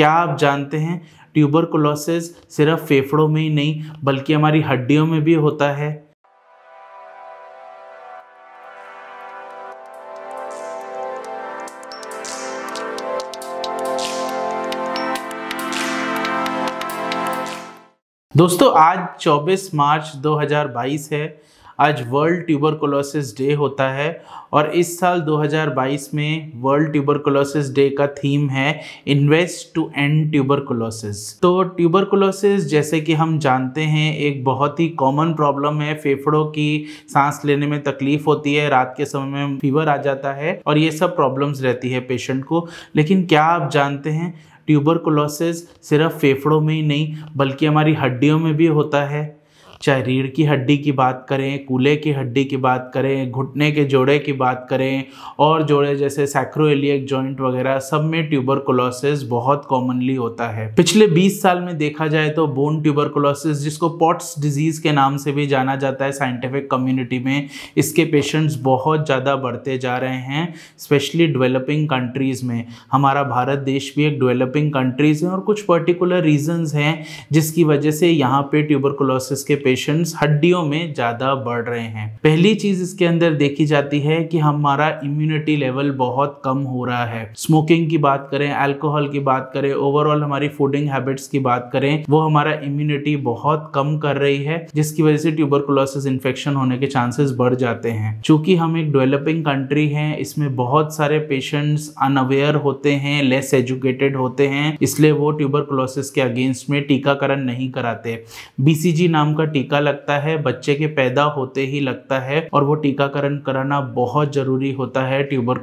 क्या आप जानते हैं ट्यूबरकुलोसिस सिर्फ फेफड़ों में ही नहीं बल्कि हमारी हड्डियों में भी होता है दोस्तों आज 24 मार्च 2022 है आज वर्ल्ड ट्यूबरकुलोसिस डे होता है और इस साल 2022 में वर्ल्ड ट्यूबरकुलोसिस डे का थीम है इन्वेस्ट टू एंड ट्यूबरकुलोसिस तो ट्यूबरकुलोसिस जैसे कि हम जानते हैं एक बहुत ही कॉमन प्रॉब्लम है फेफड़ों की सांस लेने में तकलीफ होती है रात के समय में फीवर आ जाता है और ये सब प्रॉब्लम्स रहती है पेशेंट को लेकिन क्या आप जानते हैं ट्यूबरकुलोसिस सिर्फ फेफड़ों में ही नहीं बल्कि हमारी हड्डियों में भी होता है चाहे रीढ़ की हड्डी की बात करें कूल्हे की हड्डी की बात करें घुटने के जोड़े की बात करें और जोड़े जैसे सैक्रोएलियक जॉइंट वगैरह सब में ट्यूबरकुलोसिस बहुत कॉमनली होता है पिछले 20 साल में देखा जाए तो बोन ट्यूबरकुलोसिस जिसको पॉट्स डिजीज के नाम से भी जाना जाता है साइंटिफिक कम्युनिटी में इसके पेशेंट्स बहुत ज़्यादा बढ़ते जा रहे हैं स्पेशली डेवलपिंग कंट्रीज़ में हमारा भारत देश भी एक डेवलपिंग कंट्रीज़ है और कुछ पर्टिकुलर रीजंस हैं जिसकी वजह से यहाँ पे ट्यूबरकुलोसिस के पेशेंट्स हड्डियों में ज़्यादा बढ़ रहे हैं पहली चीज़ इसके अंदर देखी जाती है कि हमारा इम्यूनिटी लेवल बहुत कम हो रहा है स्मोकिंग की बात करें अल्कोहल की बात करें ओवरऑल हमारी फूडिंग हैबिट्स की बात करें वो हमारा इम्यूनिटी बहुत कम कर रही है जिसकी वजह से ट्यूबरकुलोसिस इन्फेक्शन होने के चांसेस बढ़ जाते हैं चूंकि हम एक डेवलपिंग कंट्री हैं इसमें बहुत सारे पेशेंट्स अनअवेयर होते हैं लेस एजुकेटेड होते हैं इसलिए वो ट्यूबरकुलोसिस के अगेंस्ट में टीकाकरण नहीं कराते बीसीजी नाम का टीका लगता है बच्चे के पैदा होते ही लगता है और वो टीकाकरण कराना बहुत जरूरी होता है ट्यूबर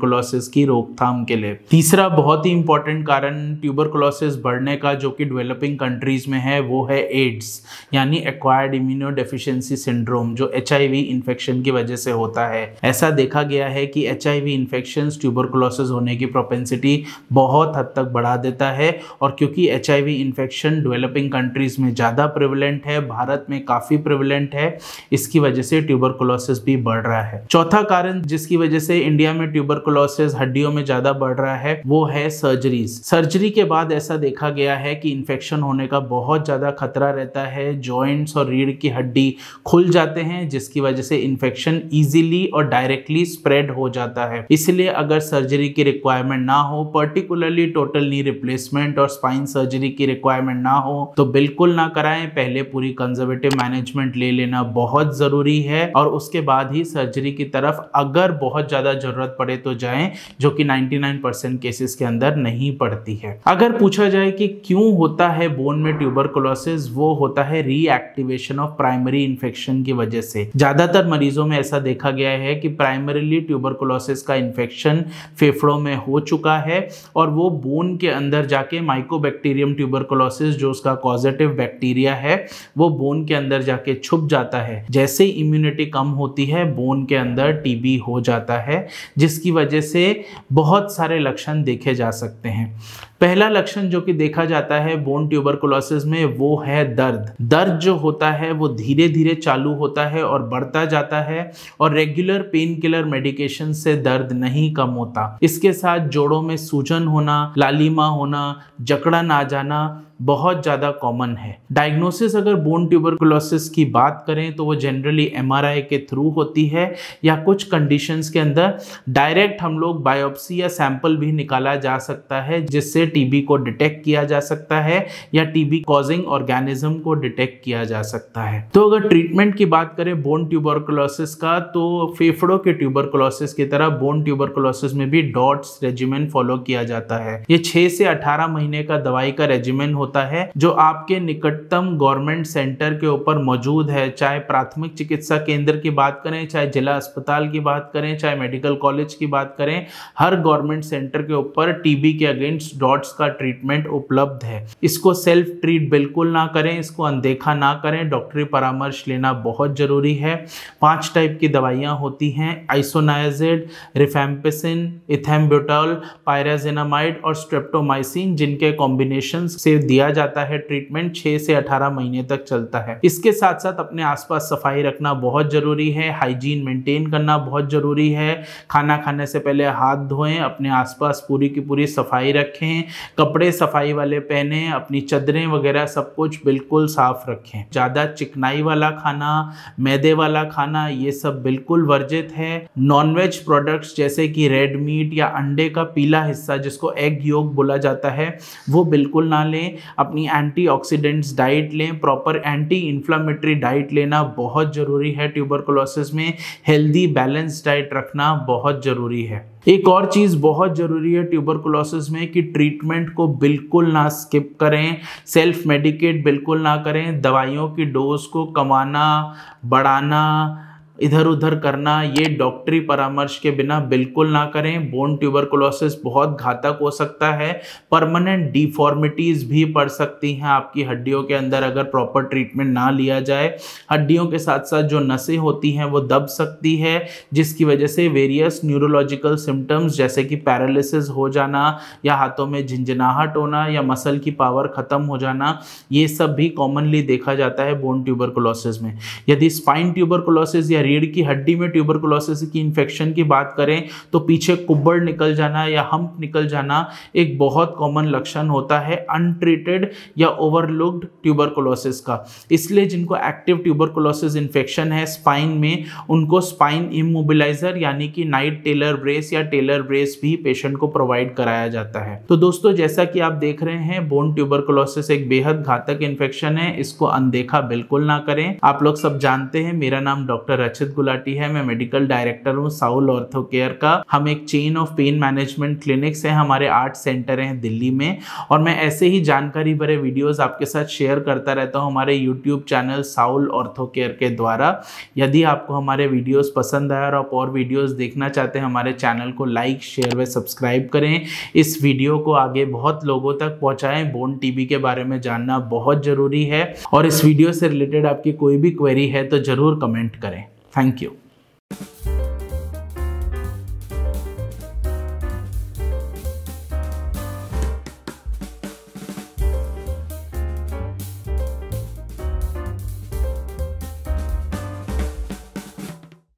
की रोकथाम के लिए तीसरा बहुत ही इंपॉर्टेंट कारण ट्यूबर बढ़ने का जो कि डेवलपिंग कंट्रीज में है वो है एड्स यानी एक्वायर्ड इम्यूनो डेफिशिएंसी सिंड्रोम जो एच इन्फेक्शन की वजह से होता है ऐसा देखा गया है कि H I V infection tuberculosis होने की प्रोपेंसिटी बहुत हद तक बढ़ा देता है और क्योंकि H I V infection developing countries में ज़्यादा प्रिवलेंट है भारत में काफ़ी काफ़ी प्रिविलेंट है इसकी वजह से ट्यूबर भी बढ़ रहा है चौथा कारण जिसकी वजह से इंडिया में ट्यूबर हड्डियों में ज़्यादा बढ़ रहा है वो है सर्जरीज सर्जरी के बाद ऐसा देखा गया है कि इन्फेक्शन होने का बहुत ज़्यादा खतरा रहता है जॉइंट्स और रीढ़ की हड्डी खुल जाते हैं जिसकी वजह से इन्फेक्शन ईजिली और डायरेक्टली स्प्रेड हो जाता है इसलिए अगर सर्जरी की रिक्वायरमेंट ना हो पर्टिकुलरली टोटल नी रिप्लेसमेंट और स्पाइन सर्जरी की रिक्वायरमेंट ना हो तो बिल्कुल ना कराएं पहले पूरी कंजर्वेटिव मैनेज मैनेजमेंट ले लेना बहुत ज़रूरी है और उसके बाद ही सर्जरी की तरफ अगर बहुत ज़्यादा ज़रूरत पड़े तो जाएं जो कि 99% केसेस के अंदर नहीं पड़ती है अगर पूछा जाए कि क्यों होता है बोन में ट्यूबर वो होता है रीएक्टिवेशन ऑफ प्राइमरी इन्फेक्शन की वजह से ज़्यादातर मरीजों में ऐसा देखा गया है कि प्राइमरीली ट्यूबर का इन्फेक्शन फेफड़ों में हो चुका है और वो बोन के अंदर जाके माइकोबैक्टीरियम ट्यूबर जो उसका कॉजेटिव बैक्टीरिया है वो बोन के अंदर अंदर जाके छुप जाता है जैसे इम्यूनिटी कम होती है बोन के अंदर टीबी हो जाता है जिसकी वजह से बहुत सारे लक्षण देखे जा सकते हैं पहला लक्षण जो कि देखा जाता है बोन ट्यूबरकुलोसिस में वो है दर्द दर्द जो होता है वो धीरे धीरे चालू होता है और बढ़ता जाता है और रेगुलर पेन किलर मेडिकेशन से दर्द नहीं कम होता इसके साथ जोड़ों में सूजन होना लालिमा होना जकड़न आ जाना बहुत ज़्यादा कॉमन है डायग्नोसिस अगर बोन ट्यूबरकुलोसिस की बात करें तो वो जनरली एम के थ्रू होती है या कुछ कंडीशंस के अंदर डायरेक्ट हम लोग बायोप्सी या सैंपल भी निकाला जा सकता है जिससे टीबी को डिटेक्ट किया जा सकता है या टीबी कॉजिंग ऑर्गेनिज्म को डिटेक्ट किया जा सकता है तो अगर ट्रीटमेंट की बात करें बोन ट्यूबरकुलोसिस का तो फेफड़ों के ट्यूबरकुलोसिस की तरह बोन ट्यूबरकुलोसिस में भी डॉट्स रेजिमेंट फॉलो किया जाता है ये छः से अठारह महीने का दवाई का रेजिमेंट होता होता है जो आपके निकटतम गवर्नमेंट सेंटर के ऊपर मौजूद है चाहे प्राथमिक चिकित्सा केंद्र की बात करें चाहे जिला अस्पताल की बात करें चाहे मेडिकल कॉलेज की बात करें हर गवर्नमेंट सेंटर के ऊपर टीबी के अगेंस्ट डॉट्स का ट्रीटमेंट उपलब्ध है इसको सेल्फ ट्रीट बिल्कुल ना करें इसको अनदेखा ना करें डॉक्टरी परामर्श लेना बहुत ज़रूरी है पांच टाइप की दवाइयां होती हैं आइसोनाइजेड रिफेम्पेसिन इथेम्ब्यूटॉल पायराजेनामाइड और स्ट्रेप्टोमाइसिन जिनके कॉम्बिनेशन से दिया दिया जाता है ट्रीटमेंट छः से अठारह महीने तक चलता है इसके साथ साथ अपने आसपास सफाई रखना बहुत ज़रूरी है हाइजीन मेंटेन करना बहुत ज़रूरी है खाना खाने से पहले हाथ धोएं अपने आसपास पूरी की पूरी सफाई रखें कपड़े सफाई वाले पहने अपनी चदरें वगैरह सब कुछ बिल्कुल साफ रखें ज़्यादा चिकनाई वाला खाना मैदे वाला खाना ये सब बिल्कुल वर्जित है नॉनवेज प्रोडक्ट्स जैसे कि रेड मीट या अंडे का पीला हिस्सा जिसको एग योग बोला जाता है वो बिल्कुल ना लें अपनी एंटीऑक्सीडेंट्स डाइट लें प्रॉपर एंटी इन्फ्लामेटरी डाइट लेना बहुत ज़रूरी है ट्यूबरकुलोसिस में हेल्दी बैलेंस डाइट रखना बहुत ज़रूरी है एक और चीज़ बहुत ज़रूरी है ट्यूबरकुलोसिस में कि ट्रीटमेंट को बिल्कुल ना स्किप करें सेल्फ मेडिकेट बिल्कुल ना करें दवाइयों की डोज को कमाना बढ़ाना इधर उधर करना ये डॉक्टरी परामर्श के बिना बिल्कुल ना करें बोन ट्यूबरकुलोसिस बहुत घातक हो सकता है परमानेंट डिफॉर्मिटीज़ भी पड़ सकती हैं आपकी हड्डियों के अंदर अगर प्रॉपर ट्रीटमेंट ना लिया जाए हड्डियों के साथ साथ जो नसें होती हैं वो दब सकती है जिसकी वजह से वेरियस न्यूरोलॉजिकल सिम्टम्स जैसे कि पैरालिसिस हो जाना या हाथों में झिंझनाहट होना या मसल की पावर ख़त्म हो जाना ये सब भी कॉमनली देखा जाता है बोन ट्यूबर में यदि स्पाइन ट्यूबर या रीढ़ की हड्डी में ट्यूबरकुलोसिस की इन्फेक्शन की बात करें तो पीछे कुब्बड़ निकल जाना या हम्प निकल जाना एक बहुत कॉमन लक्षण होता है अनट्रीटेड या ओवरलुक्ड ट्यूबरकुलोसिस का इसलिए जिनको एक्टिव ट्यूबरकुलोसिस इन्फेक्शन है स्पाइन में उनको स्पाइन इमोबिलाइजर यानी कि नाइट टेलर ब्रेस या टेलर ब्रेस भी पेशेंट को प्रोवाइड कराया जाता है तो दोस्तों जैसा कि आप देख रहे हैं बोन ट्यूबरकुलोसिस एक बेहद घातक इन्फेक्शन है इसको अनदेखा बिल्कुल ना करें आप लोग सब जानते हैं मेरा नाम डॉक्टर रक्षित गुलाटी है मैं मेडिकल डायरेक्टर हूँ साउल ऑर्थो केयर का हम एक chain of pain management clinics है हमारे आठ सेंटर हैं दिल्ली में और मैं ऐसे ही जानकारी भरे वीडियोज आपके साथ शेयर करता रहता हूँ हमारे YouTube channel Saul Ortho Care के द्वारा यदि आपको हमारे वीडियोज पसंद आए और आप और वीडियोज देखना चाहते हैं हमारे चैनल को लाइक शेयर व सब्सक्राइब करें इस वीडियो को आगे बहुत लोगों तक पहुँचाएँ बोन टीबी के बारे में जानना बहुत ज़रूरी है और इस वीडियो से रिलेटेड आपकी कोई भी क्वेरी है तो ज़रूर कमेंट करें Thank you.